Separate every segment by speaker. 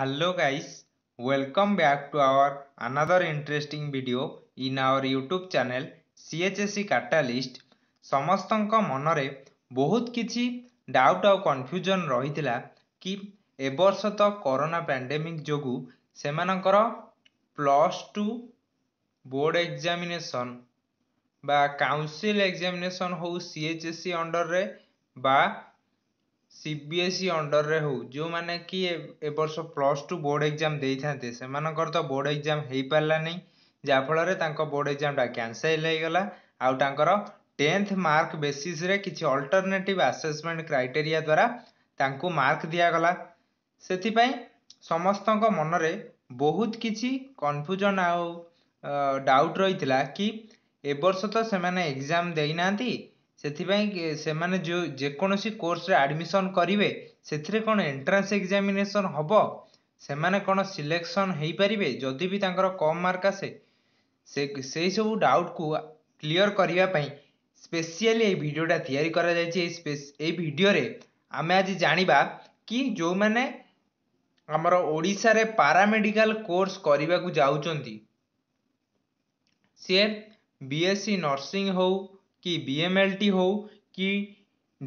Speaker 1: Hello guys, welcome back to our another interesting video in our YouTube channel CHSE Catalyst. ସମସ୍ତଙ୍କ ମନରେ ବହୁତ କିଛି doubt ଆଉ confusion ରହିଥିଲା କି ଏ ବର୍ଷ ତ କରୋନା ପ୍ୟାଣ୍ଡେମିକ ଯୋଗୁଁ ସେମାନଙ୍କର ପ୍ଲସ୍ ଟୁ ବୋର୍ଡ଼ ଏକ୍ଜାମିନେସନ୍ ବା କାଉନସିଲ୍ ଏକ୍ଜାମିନେସନ୍ ହଉ ସି ଏଚ୍ ଏସ୍ ସି ଅଣ୍ଡର୍ରେ ବା ସିବିଏସ୍ଇ ଅଣ୍ଡରରେ ହଉ ଯେଉଁମାନେ କି ଏବର୍ଷ ପ୍ଲସ୍ ଟୁ ବୋର୍ଡ଼ ଏକ୍ଜାମ୍ ଦେଇଥାନ୍ତେ ସେମାନଙ୍କର ତ ବୋର୍ଡ଼ ଏକ୍ଜାମ୍ ହେଇପାରିଲାନି ଯାହାଫଳରେ ତାଙ୍କ ବୋର୍ଡ଼ ଏକ୍ଜାମ୍ଟା କ୍ୟାନସେଲ୍ ହେଇଗଲା ଆଉ ତାଙ୍କର ଟେନ୍ଥ ମାର୍କ ବେସିସ୍ରେ କିଛି ଅଲ୍ଟରନେଟିଭ୍ ଆସେସମେଣ୍ଟ କ୍ରାଇଟେରିଆ ଦ୍ୱାରା ତାଙ୍କୁ ମାର୍କ ଦିଆଗଲା ସେଥିପାଇଁ ସମସ୍ତଙ୍କ ମନରେ ବହୁତ କିଛି କନଫ୍ୟୁଜନ୍ ଆଉ ଡାଉଟ୍ ରହିଥିଲା କି ଏବର୍ଷ ତ ସେମାନେ ଏକ୍ଜାମ୍ ଦେଇନାହାନ୍ତି ସେଥିପାଇଁ ସେମାନେ ଯେଉଁ ଯେକୌଣସି କୋର୍ସରେ ଆଡ଼ମିସନ୍ କରିବେ ସେଥିରେ କ'ଣ ଏଣ୍ଟ୍ରାନ୍ସ ଏକ୍ଜାମିନେସନ୍ ହେବ ସେମାନେ କ'ଣ ସିଲେକ୍ସନ୍ ହେଇପାରିବେ ଯଦି ବି ତାଙ୍କର କମ୍ ମାର୍କ ଆସେ ସେ ସେହିସବୁ ଡାଉଟ୍କୁ କ୍ଲିୟର କରିବା ପାଇଁ ସ୍ପେସିଆଲି ଏଇ ଭିଡ଼ିଓଟା ତିଆରି କରାଯାଇଛି ଏଇ ସ୍ପେସ୍ ଏଇ ଭିଡ଼ିଓରେ ଆମେ ଆଜି ଜାଣିବା କି ଯେଉଁମାନେ ଆମର ଓଡ଼ିଶାରେ ପାରାମେଡ଼ିକାଲ କୋର୍ସ କରିବାକୁ ଯାଉଛନ୍ତି ସିଏ ବି ଏସ୍ ନର୍ସିଂ ହେଉ कि बी हो कि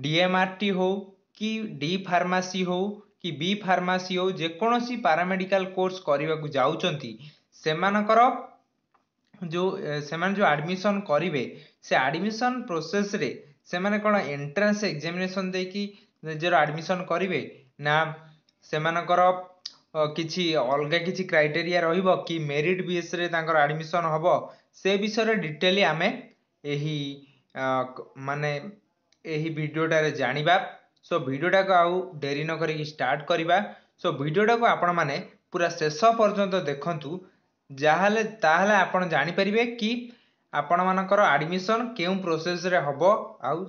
Speaker 1: डी हो କି ଡି ଫାର୍ମାସି ହେଉ କି ବି ଫାର୍ମାସି ହେଉ ଯେକୌଣସି ପାରାମେଡ଼ିକାଲ କୋର୍ସ କରିବାକୁ ଯାଉଛନ୍ତି ସେମାନଙ୍କର ଯେଉଁ ସେମାନେ ଯେଉଁ ଆଡ଼ମିସନ୍ କରିବେ ସେ ଆଡ଼ମିସନ୍ ପ୍ରୋସେସ୍ରେ ସେମାନେ କ'ଣ ଏଣ୍ଟ୍ରାନ୍ସ ଏକ୍ଜାମିନେସନ୍ ଦେଇକି ନିଜର ଆଡ଼ମିସନ୍ କରିବେ ନା ସେମାନଙ୍କର କିଛି ଅଲଗା କିଛି କ୍ରାଇଟେରିଆ ରହିବ କି ମେରିଟ୍ ବେସ୍ରେ ତାଙ୍କର ଆଡ଼ମିସନ୍ ହେବ ସେ ବିଷୟରେ ଡିଟେଲି ଆମେ ଏହି ମାନେ ଏହି ଭିଡ଼ିଓଟାରେ ଜାଣିବା ସୋ ଭିଡ଼ିଓଟାକୁ ଆଉ ଡେରି ନ କରିକି ଷ୍ଟାର୍ଟ କରିବା ସୋ ଭିଡ଼ିଓଟାକୁ ଆପଣମାନେ ପୁରା ଶେଷ ପର୍ଯ୍ୟନ୍ତ ଦେଖନ୍ତୁ ଯାହାହେଲେ ତାହେଲେ ଆପଣ ଜାଣିପାରିବେ କି ଆପଣମାନଙ୍କର ଆଡ଼ମିସନ୍ କେଉଁ ପ୍ରୋସେସ୍ରେ ହେବ ଆଉ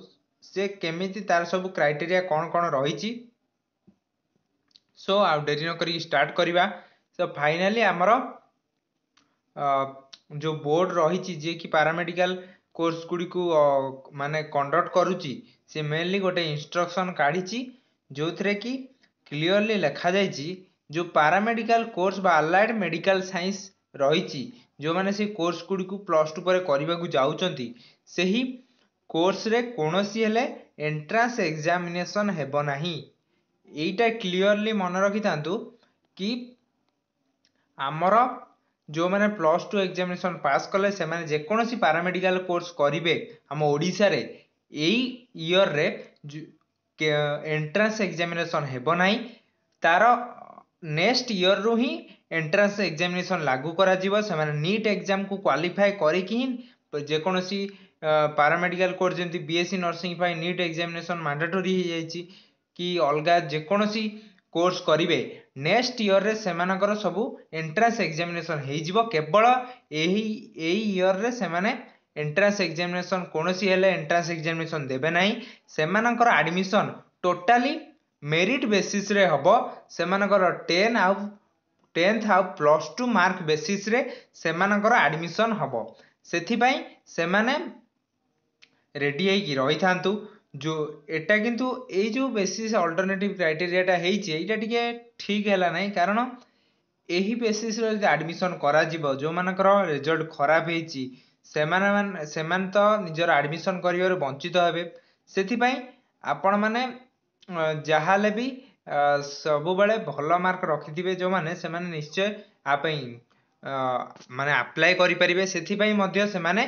Speaker 1: ସେ କେମିତି ତା'ର ସବୁ କ୍ରାଇଟେରିଆ କ'ଣ କ'ଣ ରହିଛି ସୋ ଆଉ ଡେରି ନ କରିକି ଷ୍ଟାର୍ଟ କରିବା ସୋ ଫାଇନାଲି ଆମର ଯେଉଁ ବୋର୍ଡ଼ ରହିଛି ଯିଏକି ପାରାମେଡ଼ିକାଲ कोर्स गुड़ी को माने कंडक्ट करुच्ची से मेनली गोटे इन्स्ट्रक्शन काढ़ी जो थे कि क्लीयरली लिखा जा जो paramedical course allied medical science रही जो मैंने से कोर्स गुड़ी को प्लस टू पर जास कौन एंट्रान्स एक्जामेसन होबना यही क्लीअरली मन रखि था कि आमर ଯେଉଁମାନେ ପ୍ଲସ୍ ଟୁ ଏକ୍ଜାମିନେସନ୍ ପାସ୍ କଲେ ସେମାନେ ଯେକୌଣସି ପାରାମେଡ଼ିକାଲ୍ କୋର୍ସ କରିବେ ଆମ ଓଡ଼ିଶାରେ ଏଇ ଇୟର୍ରେ ଏଣ୍ଟ୍ରାନ୍ସ ଏକ୍ଜାମିନେସନ୍ ହେବ ନାହିଁ ତା'ର ନେକ୍ସଟ୍ ଇୟର୍ରୁ ହିଁ ଏଣ୍ଟ୍ରାନ୍ସ ଏକ୍ଜାମିନେସନ୍ ଲାଗୁ କରାଯିବ ସେମାନେ ନିଟ୍ ଏକ୍ଜାମ୍କୁ କ୍ୱାଲିଫାଏ କରିକି ହିଁ ଯେକୌଣସି ପାରାମେଡ଼ିକାଲ୍ କୋର୍ସ ଯେମିତି ବି ଏସ୍ ସି ନର୍ସିଂ ପାଇଁ ନିଟ୍ ଏକ୍ଜାମିନେସନ୍ ମାଣ୍ଡାଟୋରୀ ହେଇଯାଇଛି କି ଅଲଗା ଯେକୌଣସି କୋର୍ସ କରିବେ ନେକ୍ସଟ ଇୟରରେ ସେମାନଙ୍କର ସବୁ ଏଣ୍ଟ୍ରାନ୍ସ ଏକ୍ଜାମିନେସନ୍ ହେଇଯିବ କେବଳ ଏହି ଏଇ ଇୟରରେ ସେମାନେ ଏଣ୍ଟ୍ରାନ୍ସ ଏକ୍ଜାମିନେସନ୍ କୌଣସି ହେଲେ ଏଣ୍ଟ୍ରାନ୍ସ ଏକ୍ଜାମିନେସନ୍ ଦେବେ ନାହିଁ ସେମାନଙ୍କର ଆଡ଼ମିସନ୍ ଟୋଟାଲି ମେରିଟ୍ ବେସିସ୍ରେ ହେବ ସେମାନଙ୍କର ଟେନ୍ ଆଉ ଟେନ୍ଥ ଆଉ ପ୍ଲସ୍ ଟୁ ମାର୍କ ବେସିସ୍ରେ ସେମାନଙ୍କର ଆଡ଼ମିସନ୍ ହେବ ସେଥିପାଇଁ ସେମାନେ ରେଡ଼ି ହେଇକି ରହିଥାନ୍ତୁ ଯେଉଁ ଏଟା କିନ୍ତୁ ଏଇ ଯେଉଁ ବେସିସ୍ ଅଲ୍ଟରନେଟିଭ୍ କ୍ରାଇଟେରିଆଟା ହେଇଛି ଏଇଟା ଟିକେ ଠିକ୍ ହେଲା ନାହିଁ କାରଣ ଏହି ବେସିସ୍ରେ ଯଦି ଆଡ଼ମିସନ୍ କରାଯିବ ଯେଉଁମାନଙ୍କର ରେଜଲ୍ଟ ଖରାପ ହେଇଛି ସେମାନେ ସେମାନେ ତ ନିଜର ଆଡ଼ମିସନ୍ କରିବାରୁ ବଞ୍ଚିତ ହେବେ ସେଥିପାଇଁ ଆପଣମାନେ ଯାହା ହେଲେ ବି ସବୁବେଳେ ଭଲ ମାର୍କ ରଖିଥିବେ ଯେଉଁମାନେ ସେମାନେ ନିଶ୍ଚୟ ଆ ପାଇଁ ମାନେ ଆପ୍ଲାଏ କରିପାରିବେ ସେଥିପାଇଁ ମଧ୍ୟ ସେମାନେ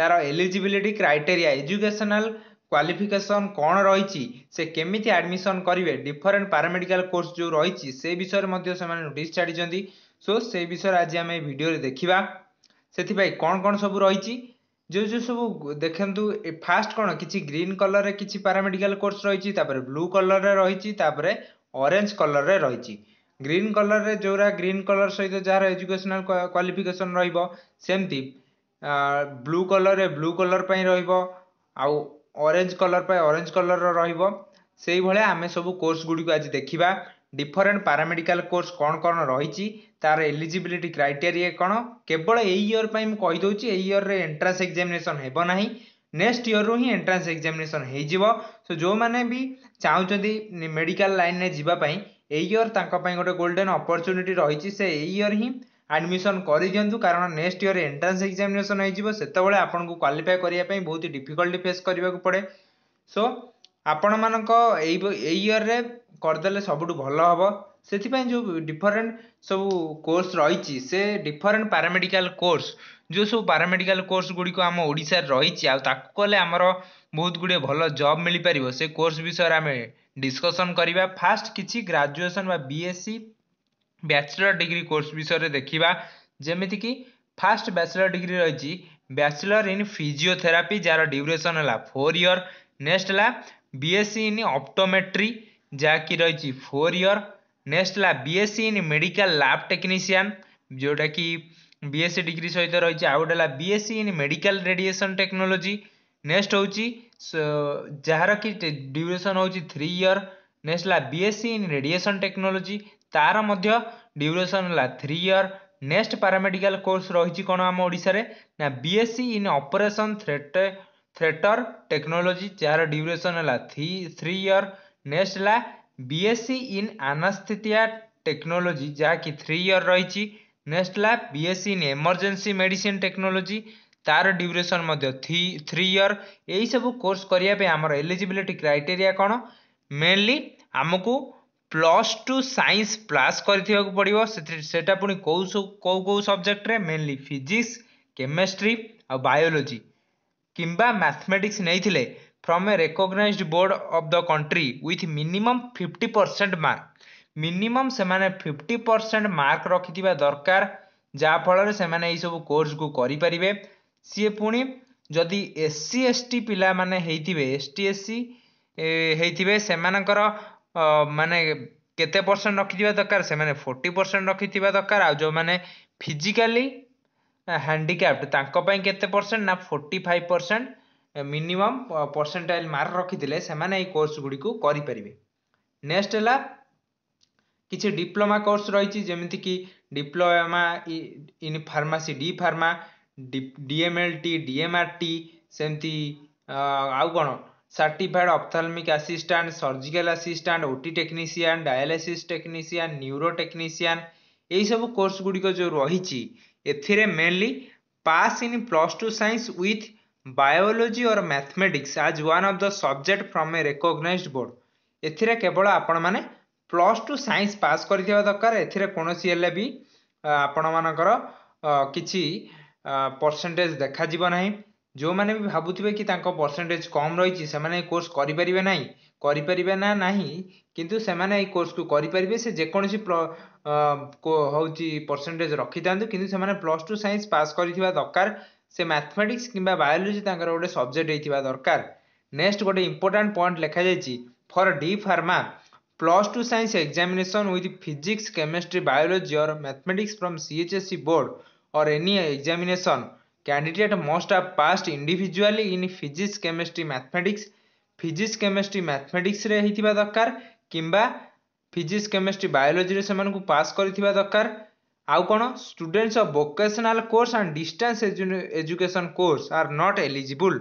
Speaker 1: ତା'ର ଏଲିଜିବିଲିଟି କ୍ରାଇଟେରିଆ ଏଜୁକେସନାଲ୍ କ୍ୱାଲିଫିକେସନ୍ କ'ଣ ରହିଛି ସେ କେମିତି ଆଡ଼ମିସନ୍ କରିବେ ଡିଫରେଣ୍ଟ ପାରାମେଡ଼ିକାଲ କୋର୍ସ ଯେଉଁ ରହିଛି ସେ ବିଷୟରେ ମଧ୍ୟ ସେମାନେ ନୋଟିସ୍ ଛାଡ଼ିଛନ୍ତି ସୋ ସେ ବିଷୟରେ ଆଜି ଆମେ ଭିଡ଼ିଓରେ ଦେଖିବା ସେଥିପାଇଁ କ'ଣ କ'ଣ ସବୁ ରହିଛି ଯେଉଁ ଯେଉଁ ସବୁ ଦେଖନ୍ତୁ ଫାଷ୍ଟ କ'ଣ କିଛି ଗ୍ରୀନ୍ କଲର୍ରେ କିଛି ପାରାମେଡ଼ିକାଲ କୋର୍ସ ରହିଛି ତାପରେ ବ୍ଲୁ କଲର୍ରେ ରହିଛି ତାପରେ ଅରେଞ୍ଜ କଲର୍ରେ ରହିଛି ଗ୍ରୀନ୍ କଲର୍ରେ ଯେଉଁଗୁଡ଼ା ଗ୍ରୀନ୍ କଲର୍ ସହିତ ଯାହାର ଏଜୁକେସନାଲ୍ କ୍ୱାଲିଫିକେସନ୍ ରହିବ ସେମିତି ବ୍ଲୁ କଲର୍ରେ ବ୍ଲୁ କଲର୍ ପାଇଁ ରହିବ ଆଉ ଅରେଞ୍ଜ କଲର୍ ପାଇଁ ଅରେଞ୍ଜ କଲର୍ର ରହିବ ସେଇଭଳିଆ ଆମେ ସବୁ କୋର୍ସଗୁଡ଼ିକୁ ଆଜି ଦେଖିବା ଡିଫରେଣ୍ଟ ପାରାମେଡ଼ିକାଲ କୋର୍ସ କ'ଣ କ'ଣ ରହିଛି ତା'ର ଏଲିଜିବିଲିଟି କ୍ରାଇଟେରିଆ କ'ଣ କେବଳ ଏଇ ଇୟର୍ ପାଇଁ ମୁଁ କହିଦେଉଛି ଏଇ ଇୟର୍ରେ ଏଣ୍ଟ୍ରାନ୍ସ ଏକ୍ଜାମିନେସନ୍ ହେବ ନାହିଁ ନେକ୍ସଟ ଇୟର୍ରୁ ହିଁ ଏଣ୍ଟ୍ରାନ୍ସ ଏକ୍ଜାମିନେସନ୍ ହେଇଯିବ ସୋ ଯେଉଁମାନେ ବି ଚାହୁଁଛନ୍ତି ମେଡ଼ିକାଲ ଲାଇନ୍ରେ ଯିବା ପାଇଁ ଏଇ ଇୟର୍ ତାଙ୍କ ପାଇଁ ଗୋଟେ ଗୋଲ୍ଡେନ୍ ଅପରଚ୍ୟୁନିଟି ରହିଛି ସେ ଏଇ ଇୟର୍ ହିଁ ଆଡମିସନ କରିଦିଅନ୍ତୁ କାରଣ ନେକ୍ସଟ ଇୟର ଏଣ୍ଟ୍ରାନ୍ସ ଏକ୍ଜାମିନେସନ ହେଇଯିବ ସେତେବେଳେ ଆପଣଙ୍କୁ କ୍ୱାଲିଫାଏ କରିବା ପାଇଁ ବହୁତ ଡିଫିକଲ୍ଟି ଫେସ୍ କରିବାକୁ ପଡ଼େ ସୋ ଆପଣମାନଙ୍କ ଏଇ ଏଇ ଇୟରରେ କରିଦେଲେ ସବୁଠୁ ଭଲ ହେବ ସେଥିପାଇଁ ଯେଉଁ ଡିଫରେଣ୍ଟ ସବୁ କୋର୍ସ ରହିଛି ସେ ଡିଫରେଣ୍ଟ ପାରାମେଡ଼ିକାଲ କୋର୍ସ ଯେଉଁ ସବୁ ପାରାମେଡ଼ିକାଲ କୋର୍ସ ଗୁଡ଼ିକ ଆମ ଓଡ଼ିଶାରେ ରହିଛି ଆଉ ତାକୁ କଲେ ଆମର ବହୁତ ଗୁଡ଼ିଏ ଭଲ ଜବ୍ ମିଳିପାରିବ ସେ କୋର୍ସ ବିଷୟରେ ଆମେ ଡିସ୍କସନ୍ କରିବା ଫାଷ୍ଟ କିଛି ଗ୍ରାଜୁଏସନ୍ ବା B S C bachelor degree course विषय देखा जमीक फास्ट बैचलर डिग्री रही बैचलर इन फिजिओथेरापी जार ड्यूरेसन है फोर इयर नेक्स्ट है बीएससी इन अप्टोमेट्री जहाँकि रही फोर इयर नेक्स्ट है BSc in medical lab technician जोटा कि बीएससी डिग्री सहित रही आउ गोटे BSc in medical radiation technology next हूँ जार कि ड्यूरेसन हो थ्री इयर नेक्स्ट है बीएससी इन रेडिएशन टेक्नोलॉजी ତା'ର ମଧ୍ୟ ଡ୍ୟୁରେସନ୍ ହେଲା three year next paramedical course ରହିଛି କ'ଣ ଆମ ଓଡ଼ିଶାରେ ନା B S C in operation theatre technology ଯାହାର ଡ୍ୟୁରେସନ୍ ହେଲା ଥ୍ରୀ ଥ୍ରୀ ଇୟର୍ ନେକ୍ସଟ୍ ହେଲା B S C in anaesthesia technology ଯାହାକି ଥ୍ରୀ ଇୟର୍ ରହିଛି ନେକ୍ସଟ୍ ହେଲା B S C in emergency medicine technology ତା'ର ଡ୍ୟୁରେସନ୍ ମଧ୍ୟ ଥ୍ରୀ ଥ୍ରୀ ଇୟର୍ ଏହିସବୁ course କରିବା ପାଇଁ ଆମର ଏଲିଜିବିଲିଟି କ୍ରାଇଟେରିଆ କ'ଣ ମେନ୍ଲି ଆମକୁ ପ୍ଲସ୍ ଟୁ ସାଇନ୍ସ ପ୍ଲସ୍ କରିଥିବାକୁ ପଡ଼ିବ ସେଥିରେ ସେଇଟା ପୁଣି କେଉଁ ସବୁ କେଉଁ କେଉଁ ସବଜେକ୍ଟରେ ମେନ୍ଲି ଫିଜିକ୍ସ କେମେଷ୍ଟ୍ରି ଆଉ ବାୟୋଲୋଜି କିମ୍ବା ମ୍ୟାଥମେଟିକ୍ସ ନେଇଥିଲେ from a recognised board of the country with minimum fifty percent mark minimum ସେମାନେ ଫିଫ୍ଟି ପରସେଣ୍ଟ ମାର୍କ ରଖିଥିବା ଦରକାର ଯାହାଫଳରେ ସେମାନେ ଏହିସବୁ କୋର୍ସକୁ କରିପାରିବେ ସିଏ ପୁଣି ଯଦି ଏସ୍ ସି ଏସ୍ ଟି ପିଲାମାନେ ହେଇଥିବେ ଏସ୍ ଟି ଏସ୍ ସି ହେଇଥିବେ ସେମାନଙ୍କର ମାନେ କେତେ ପରସେଣ୍ଟ ରଖିଥିବା ଦରକାର ସେମାନେ ଫୋର୍ଟି ପରସେଣ୍ଟ ରଖିଥିବା ଦରକାର ଆଉ ଯେଉଁମାନେ ଫିଜିକାଲି ହ୍ୟାଣ୍ଡିକ୍ୟାପ୍ଟ ତାଙ୍କ ପାଇଁ କେତେ ପରସେଣ୍ଟ ନା forty five percent minimum percentile mark ରଖିଥିଲେ ସେମାନେ ଏଇ କୋର୍ସ ଗୁଡ଼ିକୁ କରିପାରିବେ ନେକ୍ସଟ ହେଲା କିଛି ଡିପ୍ଲୋମା କୋର୍ସ ରହିଛି ଯେମିତିକି diploma in pharmacy D pharma D T D T ସେମିତି ଆଉ କ'ଣ certified ophthalmic assistant surgical assistant OT technician dialysis technician neuro technician ଏହିସବୁ କୋର୍ସ ଗୁଡ଼ିକ ଯେଉଁ ରହିଛି ଏଥିରେ mainly pass in plus two science with biology or mathematics as one of the subject from a recognised board ଏଥିରେ କେବଳ ଆପଣମାନେ plus two science pass କରିଥିବା ଦରକାର ଏଥିରେ କୌଣସି ହେଲେ ବି ଆପଣମାନଙ୍କର କିଛି ପରସେଣ୍ଟେଜ୍ ଦେଖାଯିବ ନାହିଁ जो मैंने भी भावुवे कि परसेंटेज कम रही कोर्स करें ना करेंगे ना कि कोर्स को करें जेकोसी हूँ परसेंटेज रखि था कि प्लस टू सैंस पास कर दरकार से मैथमेटिक्स कि बायोलोजी तक गोटे सब्जेक्ट होता दरकार नेक्स्ट गोटे इंपोर्टाट पॉइंट लिखा जाइए for D pharma plus two science examination both physics chemistry biology और mathematics from C H S E board और any examination candidate must are pass individually in physics chemistry mathematics physics chemistry mathematics दरकार कि physics chemistry biology से पास कर दरकार आउ कौन students of vocational course and distance education course are not eligible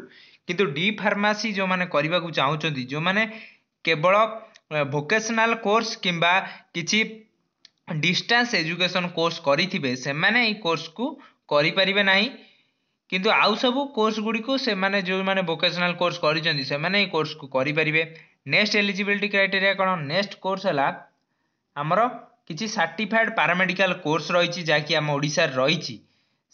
Speaker 1: किंतु D pharmacy जो मैंने करने को चाहते जो मैंने केवल वोकेशनाल कोर्स किंवा कि डिस्टेंस एजुकेशन कोर्स करेंगे से कोर्स को करें ना କିନ୍ତୁ ଆଉ ସବୁ କୋର୍ସ ଗୁଡ଼ିକୁ ସେମାନେ ଯେଉଁମାନେ ଭୋକେସନାଲ୍ କୋର୍ସ କରିଛନ୍ତି ସେମାନେ ଏଇ କୋର୍ସକୁ କରିପାରିବେ ନେକ୍ସଟ୍ ଏଲିଜିବିଲିଟି କ୍ରାଇଟେରିଆ କ'ଣ ନେକ୍ସଟ୍ କୋର୍ସ ହେଲା ଆମର କିଛି ସାର୍ଟିଫାଏଡ଼୍ ପାରାମେଡ଼ିକାଲ୍ କୋର୍ସ ରହିଛି ଯାହାକି ଆମ ଓଡ଼ିଶାରେ ରହିଛି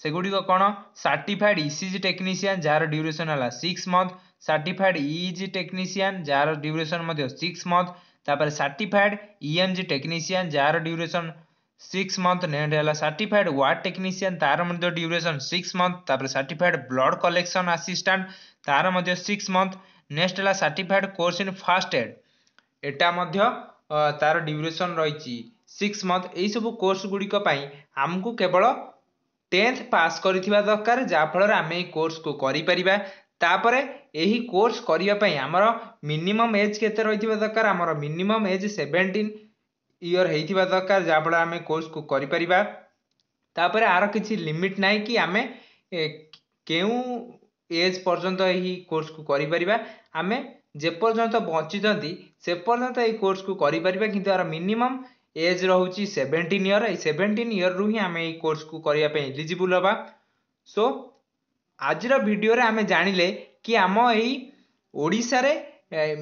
Speaker 1: ସେଗୁଡ଼ିକ କ'ଣ ସାର୍ଟିଫାଏଡ଼୍ ଇସିଜି ଟେକ୍ନିସିଆନ୍ ଯାହାର ଡ୍ୟୁରେସନ୍ ହେଲା six month certified EEG technician ଯାହାର ଡ୍ୟୁରେସନ୍ ମଧ୍ୟ ସିକ୍ସ ମନ୍ଥ ତାପରେ ସାର୍ଟିଫାଏଡ଼୍ ଇଏମ୍ଜି ଟେକ୍ନିସିଆନ୍ ଯାହାର ଡ୍ୟୁରେସନ୍ ସିକ୍ସ ମନ୍ଥ ନେଟ୍ ହେଲା ସାର୍ଟିଫାଏଡ୍ ୱାର୍ଡ଼ ଟେକ୍ନିସିଆନ୍ ତା'ର ମଧ୍ୟ ଡ୍ୟୁରେସନ୍ ସିକ୍ସ ମନ୍ଥ ତା'ପରେ ସାର୍ଟିଫାଏଡ୍ ବ୍ଲଡ଼ କଲେକ୍ସନ୍ ଆସିଷ୍ଟାଣ୍ଟ ତା'ର ମଧ୍ୟ ସିକ୍ସ ମନ୍ଥ ନେକ୍ସଟ୍ ହେଲା certified course in first aid ଏଟା ମଧ୍ୟ ତା'ର ଡ୍ୟୁରେସନ୍ ରହିଛି ସିକ୍ସ ମନ୍ଥ ଏହିସବୁ କୋର୍ସ ଗୁଡ଼ିକ ପାଇଁ ଆମକୁ କେବଳ ଟେନ୍ଥ ପାସ୍ କରିଥିବା ଦରକାର ଯାହାଫଳରେ ଆମେ ଏହି କୋର୍ସକୁ କରିପାରିବା ତାପରେ ଏହି କୋର୍ସ କରିବା ପାଇଁ ଆମର ମିନିମମ୍ ଏଜ୍ କେତେ ରହିଥିବା ଦରକାର ଆମର ମିନିମମ୍ ଏଜ୍ ସେଭେଣ୍ଟିନ୍ इयर होता दरकार जहाँ फिर आम कोर्स को करपर आर कि लिमिट ना कि आम क्यों एज पर्यंत यही कोर्स को करें जेपर्यंत बची से पर्यटन ये कोर्स को करूँ मिनिमम एज रोच सेवेन्टीन इयर ये सेवेन्टीन इयर रु रू आम योर्स को करने इलीजिबुल हाँ सो आज भिडे आम जान लें कि आम यशार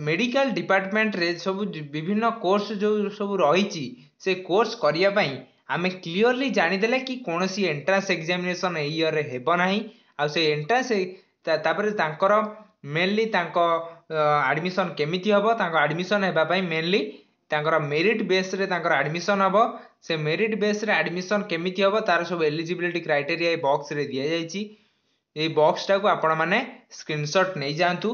Speaker 1: ମେଡ଼ିକାଲ ଡିପାର୍ଟମେଣ୍ଟରେ ସବୁ ବିଭିନ୍ନ କୋର୍ସ ଯେଉଁ ସବୁ ରହିଛି ସେ କୋର୍ସ କରିବା ପାଇଁ ଆମେ କ୍ଲିଅରଲି ଜାଣିଦେଲେ କି କୌଣସି ଏଣ୍ଟ୍ରାନ୍ସ ଏକ୍ଜାମିନେସନ୍ ଏଇ ଇୟର୍ରେ ହେବ ନାହିଁ ଆଉ ସେ ଏଣ୍ଟ୍ରାନ୍ସ ତା'ପରେ ତାଙ୍କର ମେନଲି ତାଙ୍କ ଆଡ଼ମିସନ୍ କେମିତି ହେବ ତାଙ୍କ ଆଡ଼ମିସନ୍ ହେବା ପାଇଁ ମେନଲି ତାଙ୍କର ମେରିଟ୍ ବେସ୍ରେ ତାଙ୍କର ଆଡ଼ମିସନ୍ ହେବ ସେ ମେରିଟ୍ ବେସ୍ରେ ଆଡ଼ମିସନ୍ କେମିତି ହେବ ତା'ର ସବୁ ଏଲିଜିବିଲିଟି କ୍ରାଇଟେରିଆ ଏ ବକ୍ସରେ ଦିଆଯାଇଛି ଏଇ ବକ୍ସଟାକୁ ଆପଣମାନେ ସ୍କ୍ରିନଶଟ୍ ନେଇଯାଆନ୍ତୁ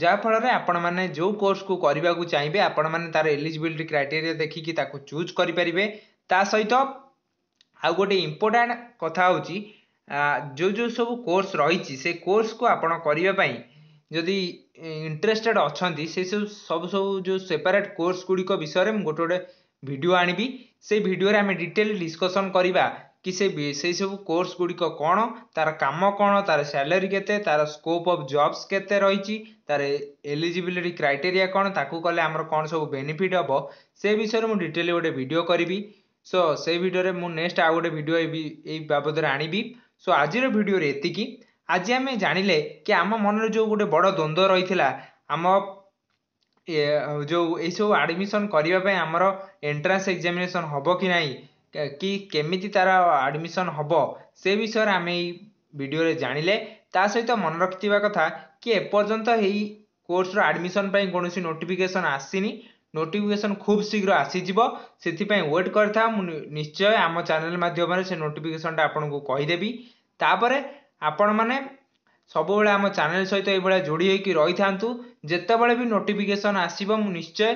Speaker 1: जहाँफल आपण मैंने जो कोर्स को करने को चाहिए आपण मैंने तार एलिजिलिटी क्राइटेरी देखिकी ताको चूज करेंगे ता सहित आउ गोटे इम्पोर्टा कथा हूँ जो जो सब कोर्स रही कोर्स को आप जदि इंटरेस्टेड अच्छा से सब सब सब जो सेपरेट कोर्स गुड़िक विषय में गोटे गोटे भिड आणवि से भिडे आम डिटेल डिस्कसन करवा କି ସେ ସେଇ ସବୁ କୋର୍ସ ଗୁଡ଼ିକ କ'ଣ ତା'ର କାମ କ'ଣ ତା'ର ସ୍ୟାଲେରୀ କେତେ ତା'ର ସ୍କୋପ୍ ଅଫ୍ ଜବ୍ସ କେତେ ରହିଛି ତା'ର ଏଲିଜିବିଲିଟି କ୍ରାଇଟେରିଆ କ'ଣ ତାକୁ କଲେ ଆମର କ'ଣ ସବୁ ବେନିଫିଟ୍ ହେବ ସେ ବିଷୟରେ ମୁଁ ଡିଟେଲ୍ ଗୋଟେ ଭିଡ଼ିଓ କରିବି ସୋ ସେଇ ଭିଡ଼ିଓରେ ମୁଁ ନେକ୍ସଟ୍ ଆଉ ଗୋଟେ ଭିଡ଼ିଓ ଏଇ ବାବଦରେ ଆଣିବି ସୋ ଆଜିର ଭିଡ଼ିଓରେ ଏତିକି ଆଜି ଆମେ ଜାଣିଲେ କି ଆମ ମନରେ ଯେଉଁ ଗୋଟେ ବଡ଼ ଦ୍ୱନ୍ଦ୍ୱ ରହିଥିଲା ଆମ ଯେଉଁ ଏଇସବୁ ଆଡ଼ମିସନ୍ କରିବା ପାଇଁ ଆମର ଏଣ୍ଟ୍ରାନ୍ସ ଏକ୍ଜାମିନେସନ୍ ହେବ କି ନାହିଁ କି କେମିତି ତାର ଆଡ଼ମିସନ୍ ହବ ସେ ବିଷୟରେ ଆମେ ଏଇ ଭିଡ଼ିଓରେ ଜାଣିଲେ ତା ସହିତ ମନେ ରଖିଥିବା କଥା କି ଏପର୍ଯ୍ୟନ୍ତ ଏହି କୋର୍ସର ଆଡ଼ମିସନ୍ ପାଇଁ କୌଣସି ନୋଟିଫିକେସନ୍ ଆସିନି ନୋଟିଫିକେସନ୍ ଖୁବ୍ ଶୀଘ୍ର ଆସିଯିବ ସେଥିପାଇଁ ୱେଟ୍ କରିଥାଉ ମୁଁ ନିଶ୍ଚୟ ଆମ ଚ୍ୟାନେଲ୍ ମାଧ୍ୟମରେ ସେ ନୋଟିଫିକେସନ୍ଟା ଆପଣଙ୍କୁ କହିଦେବି ତାପରେ ଆପଣମାନେ ସବୁବେଳେ ଆମ ଚ୍ୟାନେଲ୍ ସହିତ ଏଇଭଳିଆ ଯୋଡ଼ି ହୋଇକି ରହିଥାନ୍ତୁ ଯେତେବେଳେ ବି ନୋଟିଫିକେସନ୍ ଆସିବ ମୁଁ ନିଶ୍ଚୟ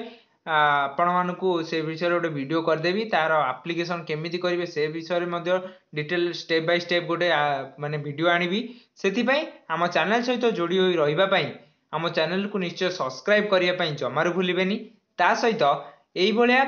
Speaker 1: ଆପଣମାନଙ୍କୁ ସେ ବିଷୟରେ ଗୋଟେ ଭିଡ଼ିଓ କରିଦେବି ତା'ର ଆପ୍ଲିକେସନ୍ କେମିତି କରିବେ ସେ ବିଷୟରେ ମଧ୍ୟ ଡିଟେଲ୍ ଷ୍ଟେପ୍ ବାଇ ଷ୍ଟେପ୍ ଗୋଟେ ମାନେ ଭିଡ଼ିଓ ଆଣିବି ସେଥିପାଇଁ ଆମ ଚ୍ୟାନେଲ୍ ସହିତ ଯୋଡ଼ି ହୋଇ ରହିବା ପାଇଁ ଆମ ଚ୍ୟାନେଲ୍କୁ ନିଶ୍ଚୟ ସବସ୍କ୍ରାଇବ୍ କରିବା ପାଇଁ ଜମାରୁ ଭୁଲିବେନି ତା ସହିତ ଏଇଭଳିଆ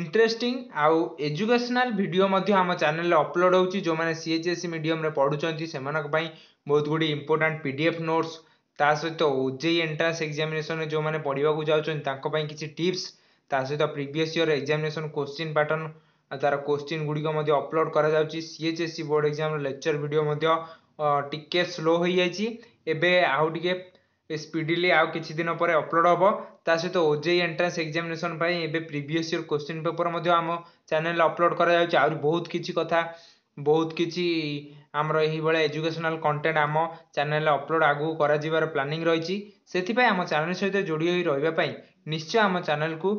Speaker 1: ଇଣ୍ଟରେଷ୍ଟିଂ ଆଉ ଏଜୁକେସନାଲ୍ ଭିଡ଼ିଓ ମଧ୍ୟ ଆମ ଚ୍ୟାନେଲ୍ରେ ଅପଲୋଡ଼୍ ହେଉଛି ଯେଉଁମାନେ ସି ଏଚ୍ ଏସ୍ ସି ମିଡ଼ିୟମ୍ରେ ପଢ଼ୁଛନ୍ତି ସେମାନଙ୍କ ପାଇଁ ବହୁତ ଗୁଡ଼ିଏ important P D F notes ତା ସହିତ ଓଜେଇ ଏଣ୍ଟ୍ରାନ୍ସ ଏକ୍ଜାମିନେସନରେ ଯେଉଁମାନେ ପଢ଼ିବାକୁ ଯାଉଛନ୍ତି ତାଙ୍କ ପାଇଁ କିଛି ଟିପ୍ସ ତା ସହିତ previous year examination question pattern ଆଉ ତା'ର କୋଶ୍ଚିନ୍ ଗୁଡ଼ିକ ମଧ୍ୟ ଅପଲୋଡ଼୍ କରାଯାଉଛି C H S E board ଏକ୍ଜାମ୍ର ଲେକ୍ଚର୍ ଭିଡ଼ିଓ ମଧ୍ୟ ଟିକେ ସ୍ଲୋ ହୋଇଯାଇଛି ଏବେ ଆଉ ଟିକେ ସ୍ପିଡ଼ିଲି ଆଉ କିଛି ଦିନ ପରେ ଅପଲୋଡ଼୍ ହେବ ତା ସହିତ ଓଜେଇ ଏଣ୍ଟ୍ରାନ୍ସ ଏକ୍ଜାମିନେସନ୍ ପାଇଁ ଏବେ ପ୍ରିଭିୟସ୍ ଇୟର୍ କୋଶ୍ଚିନ୍ ପେପର୍ ମଧ୍ୟ ଆମ ଚ୍ୟାନେଲ୍ରେ ଅପଲୋଡ଼୍ କରାଯାଉଛି ଆହୁରି ବହୁତ କିଛି କଥା ବହୁତ କିଛି ଆମର ଏହିଭଳିଆ ଏଜୁକେସନାଲ୍ କଣ୍ଟେଣ୍ଟ ଆମ ଚ୍ୟାନେଲ୍ରେ ଅପଲୋଡ଼୍ ଆଗକୁ କରାଯିବାର ପ୍ଲାନିଂ ରହିଛି ସେଥିପାଇଁ ଆମ ଚ୍ୟାନେଲ୍ ସହିତ ଯୋଡ଼ି ହୋଇ ରହିବା ପାଇଁ ନିଶ୍ଚୟ ଆମ ଚ୍ୟାନେଲ୍କୁ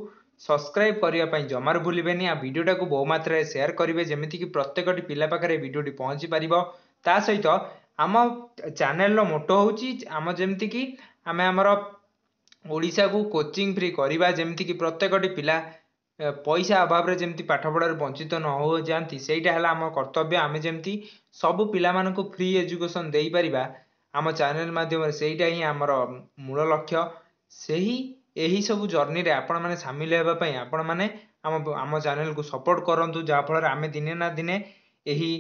Speaker 1: ସବସ୍କ୍ରାଇବ୍ କରିବା ପାଇଁ ଜମାରୁ ଭୁଲିବେନି ଆଉ ଭିଡ଼ିଓଟାକୁ ବହୁମାତ୍ରାରେ ସେୟାର କରିବେ ଯେମିତିକି ପ୍ରତ୍ୟେକଟି ପିଲା ପାଖରେ ଭିଡ଼ିଓଟି ପହଞ୍ଚି ପାରିବ ତା ସହିତ ଆମ ଚ୍ୟାନେଲ୍ର ମୋଟୋ ହେଉଛି ଆମ ଯେମିତିକି ଆମେ ଆମର ଓଡ଼ିଶାକୁ କୋଚିଂ ଫ୍ରି କରିବା ଯେମିତିକି ପ୍ରତ୍ୟେକଟି ପିଲା ପଇସା ଅଭାବରେ ଯେମିତି ପାଠପଢ଼ାରୁ ବଞ୍ଚିତ ନ ହୋଇ ଯାଆନ୍ତି ସେଇଟା ହେଲା ଆମ କର୍ତ୍ତବ୍ୟ ଆମେ ଯେମିତି ସବୁ ପିଲାମାନଙ୍କୁ ଫ୍ରି ଏଜୁକେସନ୍ ଦେଇପାରିବା ଆମ ଚ୍ୟାନେଲ୍ ମାଧ୍ୟମରେ ସେଇଟା ହିଁ ଆମର ମୂଳ ଲକ୍ଷ୍ୟ ସେହି ଏହିସବୁ ଜର୍ଣ୍ଣିରେ ଆପଣମାନେ ସାମିଲ ହେବା ପାଇଁ ଆପଣମାନେ ଆମ ଆମ ଚ୍ୟାନେଲ୍କୁ ସପୋର୍ଟ କରନ୍ତୁ ଯାହାଫଳରେ ଆମେ ଦିନେ ନା ଦିନେ ଏହି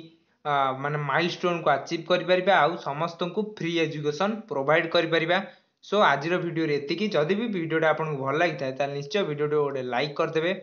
Speaker 1: ମାନେ ମାଇଲ୍ ଷ୍ଟୋନ୍କୁ ଆଚିଭ୍ କରିପାରିବା ଆଉ ସମସ୍ତଙ୍କୁ ଫ୍ରି ଏଜୁକେସନ୍ ପ୍ରୋଭାଇଡ଼୍ କରିପାରିବା ସୋ ଆଜିର ଭିଡ଼ିଓରେ ଏତିକି ଯଦି ବି ଭିଡ଼ିଓଟା ଆପଣଙ୍କୁ ଭଲ ଲାଗିଥାଏ ତାହେଲେ ନିଶ୍ଚୟ ଭିଡ଼ିଓଟିକୁ ଗୋଟେ ଲାଇକ୍ କରିଦେବେ